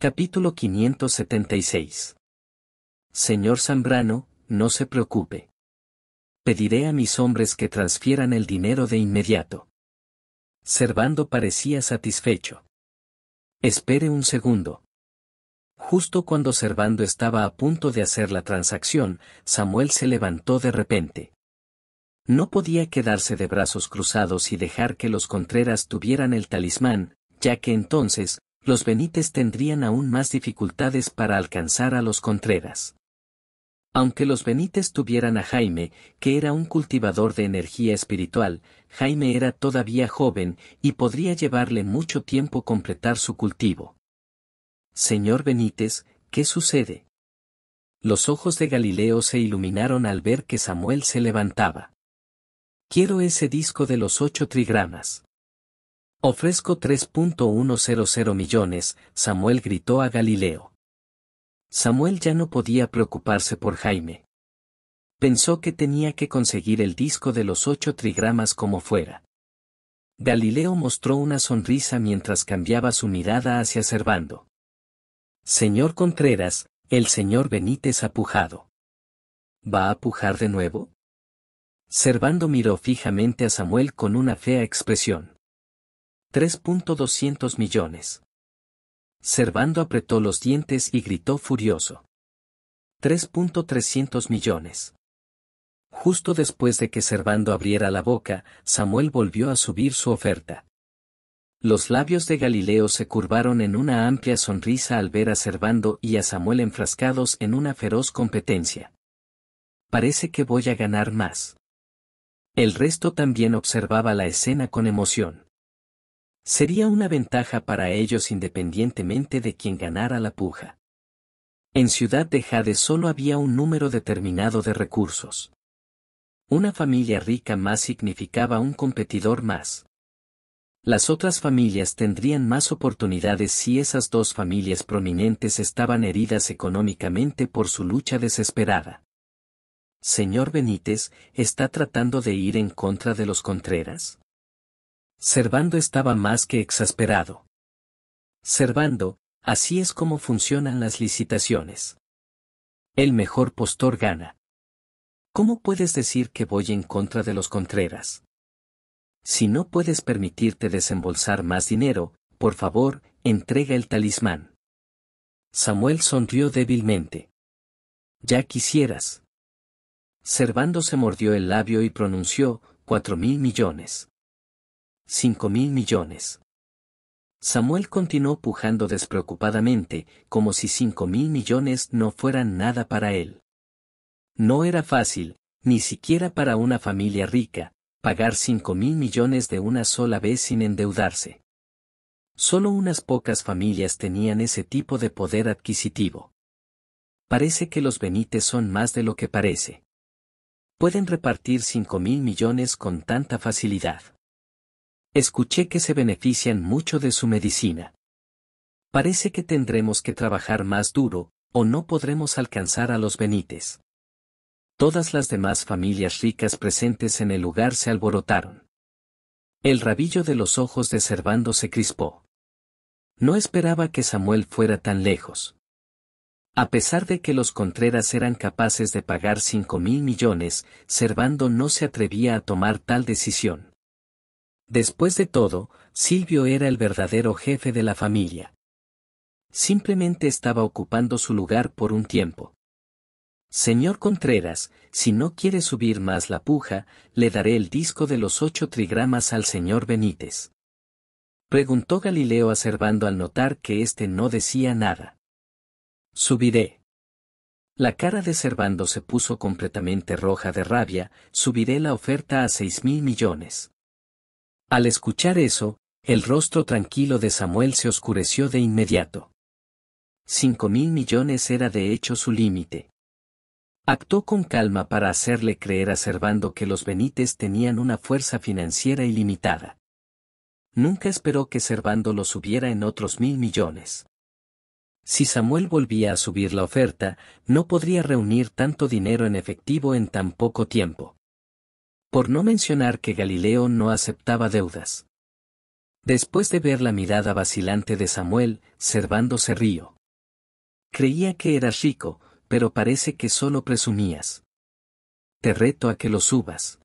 Capítulo 576. Señor Zambrano, no se preocupe. Pediré a mis hombres que transfieran el dinero de inmediato. Servando parecía satisfecho. Espere un segundo. Justo cuando Servando estaba a punto de hacer la transacción, Samuel se levantó de repente. No podía quedarse de brazos cruzados y dejar que los Contreras tuvieran el talismán, ya que entonces, los Benítez tendrían aún más dificultades para alcanzar a los Contreras. Aunque los Benítez tuvieran a Jaime, que era un cultivador de energía espiritual, Jaime era todavía joven y podría llevarle mucho tiempo completar su cultivo. Señor Benítez, ¿qué sucede? Los ojos de Galileo se iluminaron al ver que Samuel se levantaba. Quiero ese disco de los ocho trigramas. Ofrezco 3.100 millones, Samuel gritó a Galileo. Samuel ya no podía preocuparse por Jaime. Pensó que tenía que conseguir el disco de los ocho trigramas como fuera. Galileo mostró una sonrisa mientras cambiaba su mirada hacia Servando. Señor Contreras, el señor Benítez ha pujado. ¿Va a pujar de nuevo? Servando miró fijamente a Samuel con una fea expresión. 3.200 millones. Servando apretó los dientes y gritó furioso. 3.300 millones. Justo después de que Servando abriera la boca, Samuel volvió a subir su oferta. Los labios de Galileo se curvaron en una amplia sonrisa al ver a Servando y a Samuel enfrascados en una feroz competencia. Parece que voy a ganar más. El resto también observaba la escena con emoción. Sería una ventaja para ellos independientemente de quien ganara la puja. En Ciudad de Jade solo había un número determinado de recursos. Una familia rica más significaba un competidor más. Las otras familias tendrían más oportunidades si esas dos familias prominentes estaban heridas económicamente por su lucha desesperada. Señor Benítez, ¿está tratando de ir en contra de los Contreras? Servando estaba más que exasperado. Servando, así es como funcionan las licitaciones. El mejor postor gana. ¿Cómo puedes decir que voy en contra de los Contreras? Si no puedes permitirte desembolsar más dinero, por favor, entrega el talismán. Samuel sonrió débilmente. Ya quisieras. Servando se mordió el labio y pronunció, cuatro mil millones cinco mil millones. Samuel continuó pujando despreocupadamente, como si cinco mil millones no fueran nada para él. No era fácil, ni siquiera para una familia rica, pagar cinco mil millones de una sola vez sin endeudarse. Solo unas pocas familias tenían ese tipo de poder adquisitivo. Parece que los Benítez son más de lo que parece. Pueden repartir cinco mil millones con tanta facilidad. Escuché que se benefician mucho de su medicina. Parece que tendremos que trabajar más duro, o no podremos alcanzar a los benítez. Todas las demás familias ricas presentes en el lugar se alborotaron. El rabillo de los ojos de Servando se crispó. No esperaba que Samuel fuera tan lejos. A pesar de que los Contreras eran capaces de pagar cinco mil millones, Servando no se atrevía a tomar tal decisión. Después de todo, Silvio era el verdadero jefe de la familia. Simplemente estaba ocupando su lugar por un tiempo. Señor Contreras, si no quiere subir más la puja, le daré el disco de los ocho trigramas al señor Benítez. Preguntó Galileo a Cervando al notar que éste no decía nada. Subiré. La cara de Cervando se puso completamente roja de rabia, subiré la oferta a seis mil millones. Al escuchar eso, el rostro tranquilo de Samuel se oscureció de inmediato. Cinco mil millones era de hecho su límite. Actó con calma para hacerle creer a Servando que los Benítez tenían una fuerza financiera ilimitada. Nunca esperó que Servando lo subiera en otros mil millones. Si Samuel volvía a subir la oferta, no podría reunir tanto dinero en efectivo en tan poco tiempo por no mencionar que Galileo no aceptaba deudas. Después de ver la mirada vacilante de Samuel, cervando se río. Creía que eras rico, pero parece que solo presumías. Te reto a que lo subas.